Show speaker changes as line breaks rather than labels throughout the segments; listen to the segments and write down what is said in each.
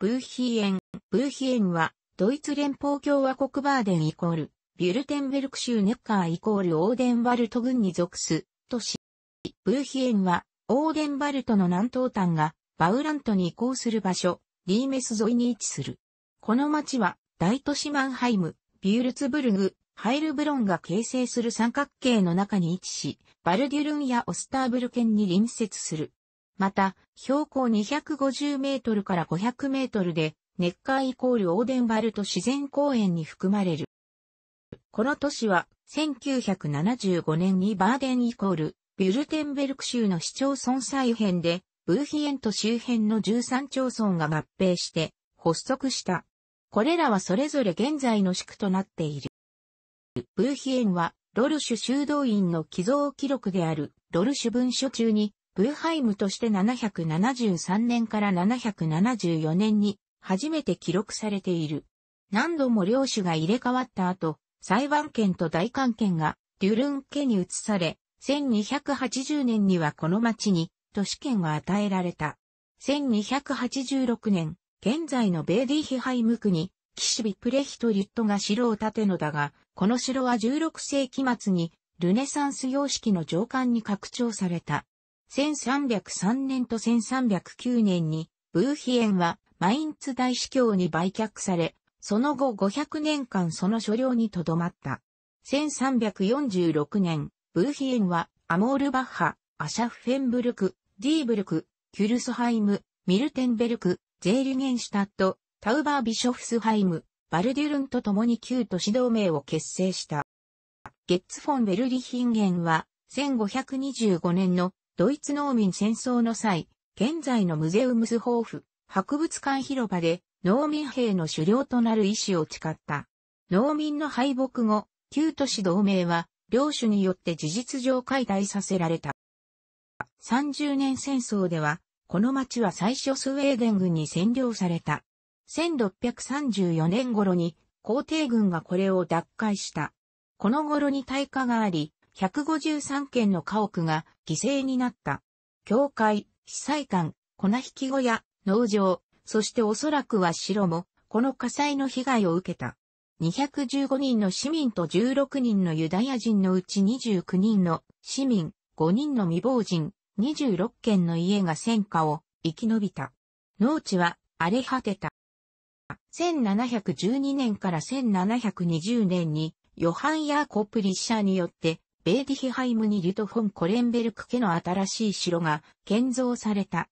ブーヒーエン。ブーヒエンは、ドイツ連邦共和国バーデンイコール、ビュルテンベルク州ネッカーイコールオーデンバルト郡に属す、都市。ブーヒエンは、オーデンバルトの南東端が、バウラントに移行する場所、リーメス沿いに位置する。この町は、大都市マンハイム、ビュールツブルグ、ハイルブロンが形成する三角形の中に位置し、バルデュルンやオスターブル県に隣接する。また、標高250メートルから500メートルで、熱海イコールオーデンバルト自然公園に含まれる。この都市は、1975年にバーデンイコール、ビュルテンベルク州の市町村再編で、ブーヒエント周辺の13町村が合併して発足した。これらはそれぞれ現在の市区となっている。ブーヒエンはロルシュ修道院の寄贈記録であるロルシュ文書中にブーハイムとして773年から774年に初めて記録されている。何度も領主が入れ替わった後、裁判権と大官権がデュルン家に移され、1280年にはこの町に都市権が与えられた。1286年、現在のベーディヒハイム区に、キシビプレヒト・リュットが城を建てのだが、この城は16世紀末にルネサンス様式の上官に拡張された。1303年と1309年に、ブーヒエンはマインツ大司教に売却され、その後500年間その所領に留まった。1346年、ブーヒエンはアモールバッハ、アシャフフェンブルク、ディーブルク、キュルスハイム、ミルテンベルク、ゼーリゲンシュタット、タウバービショフスハイム、バルデュルンと共に旧都市同盟を結成した。ゲッツフォン・ベルリヒンゲンは1525年のドイツ農民戦争の際、現在のムゼウムスホーフ、博物館広場で農民兵の狩猟となる意志を誓った。農民の敗北後、旧都市同盟は、領主によって事実上解体させられた。30年戦争では、この町は最初スウェーデン軍に占領された。1634年頃に、皇帝軍がこれを奪回した。この頃に大火があり、153軒の家屋が犠牲になった。教会、被災館、粉引き小屋、農場、そしておそらくは城も、この火災の被害を受けた。215人の市民と16人のユダヤ人のうち29人の市民、5人の未亡人、26軒の家が戦火を生き延びた。農地は荒れ果てた。1712年から1720年にヨハン・ヤーコ・プリッシャーによってベーディヒハイムにリュトフォン・コレンベルク家の新しい城が建造された。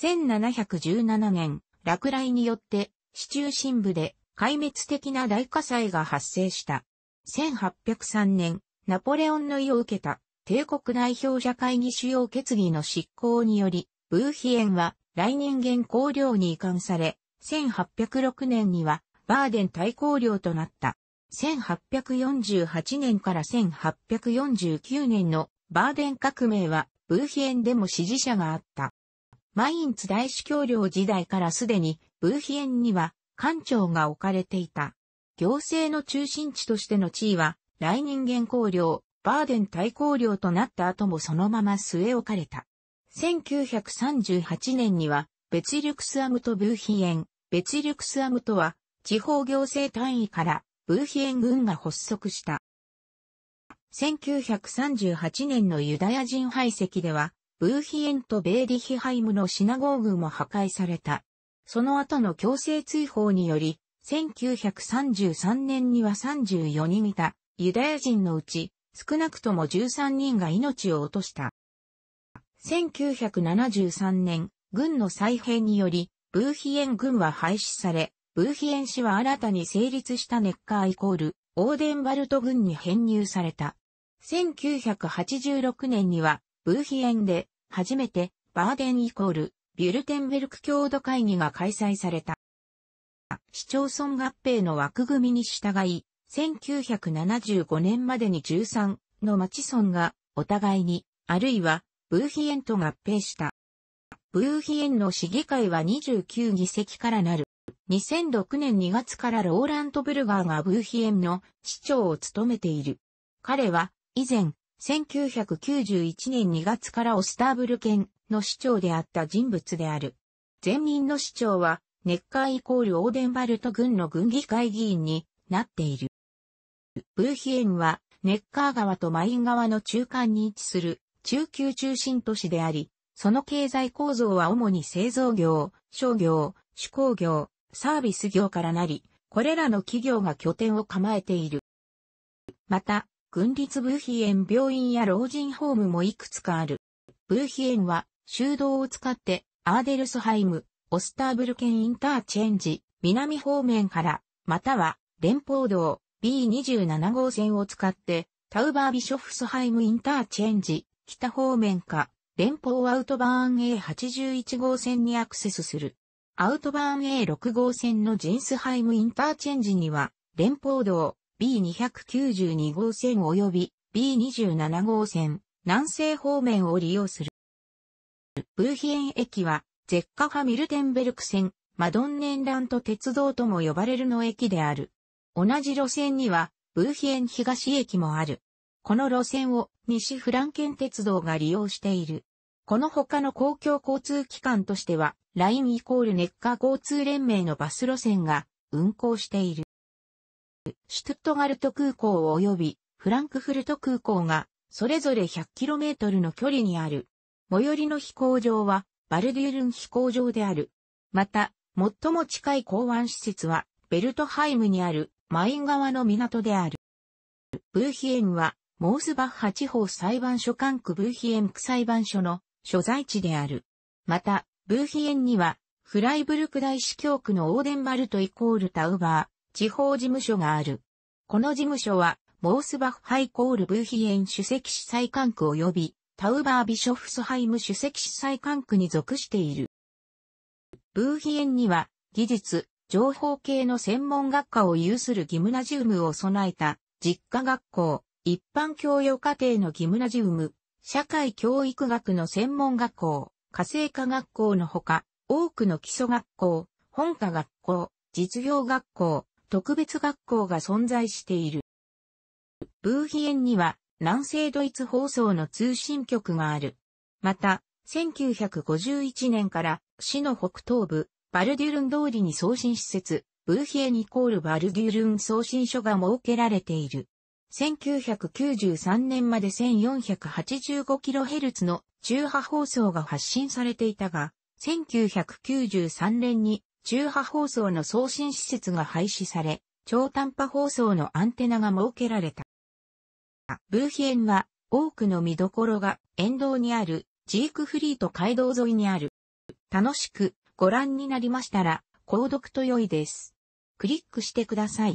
1717年、落雷によって、市中心部で壊滅的な大火災が発生した。1803年、ナポレオンの意を受けた帝国代表者会議主要決議の執行により、ブーヒエンは来人間公領に移管され、1806年にはバーデン大公領となった。1848年から1849年のバーデン革命はブーヒエンでも支持者があった。マインツ大司教領時代からすでにブーヒエンには官庁が置かれていた。行政の中心地としての地位は、来人間公領、バーデン大公領となった後もそのまま据え置かれた。1938年には、ベツリュクスアムとブーヒエン、ベツリュクスアムとは、地方行政単位からブーヒエン軍が発足した。1938年のユダヤ人排斥では、ブーヒエンとベーリヒハイムのシナゴーグも破壊された。その後の強制追放により、1933年には34人いたユダヤ人のうち少なくとも13人が命を落とした。1973年、軍の再編により、ブーヒエン軍は廃止され、ブーヒエン氏は新たに成立したネッカーイコール、オーデンバルト軍に編入された。1986年には、ブーヒエンで、初めて、バーデンイコール、ビュルテンベルク共同会議が開催された。市町村合併の枠組みに従い、1975年までに13の町村が、お互いに、あるいは、ブーヒエンと合併した。ブーヒエンの市議会は29議席からなる。2006年2月からローラント・ブルガーがブーヒエンの市長を務めている。彼は、以前、1991年2月からオスターブル県の市長であった人物である。前任の市長は、ネッカーイコールオーデンバルト軍の軍議会議員になっている。ブーヒエンは、ネッカー川とマイン川の中間に位置する中級中心都市であり、その経済構造は主に製造業、商業、手工業、サービス業からなり、これらの企業が拠点を構えている。また、軍立ブーヒエン病院や老人ホームもいくつかある。ブーヒエンは、修道を使って、アーデルスハイム、オスターブルケンインターチェンジ、南方面から、または、連邦道 B27 号線を使って、タウバービショフスハイムインターチェンジ、北方面か、連邦アウトバーン A81 号線にアクセスする。アウトバーン A6 号線のジンスハイムインターチェンジには、連邦道 B292 号線及び B27 号線、南西方面を利用する。ブーヒエン駅は、ゼッカファ・ミルテンベルク線、マドンネンラント鉄道とも呼ばれるの駅である。同じ路線には、ブーヒエン東駅もある。この路線を西フランケン鉄道が利用している。この他の公共交通機関としては、ラインイコールネッカー交通連盟のバス路線が運行している。シュトゥットガルト空港及びフランクフルト空港がそれぞれ 100km の距離にある。最寄りの飛行場はバルデュールン飛行場である。また、最も近い港湾施設はベルトハイムにあるマイン川の港である。ブーヒエンはモースバッハ地方裁判所管区ブーヒエン区裁判所の所在地である。また、ブーヒエンには、フライブルク大司教区のオーデンバルトイコールタウバー、地方事務所がある。この事務所は、モースバッハイコールブーヒエン主席司祭管区及び、タウバービショフスハイム主席司祭管区に属している。ブーヒエンには、技術、情報系の専門学科を有するギムナジウムを備えた、実家学校、一般教養課程のギムナジウム、社会教育学の専門学校、家政科学校のほか、多くの基礎学校、本科学校、実業学校、特別学校が存在している。ブーヒエンには南西ドイツ放送の通信局がある。また、1951年から市の北東部、バルデュルン通りに送信施設、ブーヒエンイコールバルデュルン送信所が設けられている。1993年まで 1485kHz の中波放送が発信されていたが、1993年に中波放送の送信施設が廃止され、超短波放送のアンテナが設けられた。ブーヒエンは多くの見どころが沿道にあるジークフリート街道沿いにある。楽しくご覧になりましたら、購読と良いです。クリックしてください。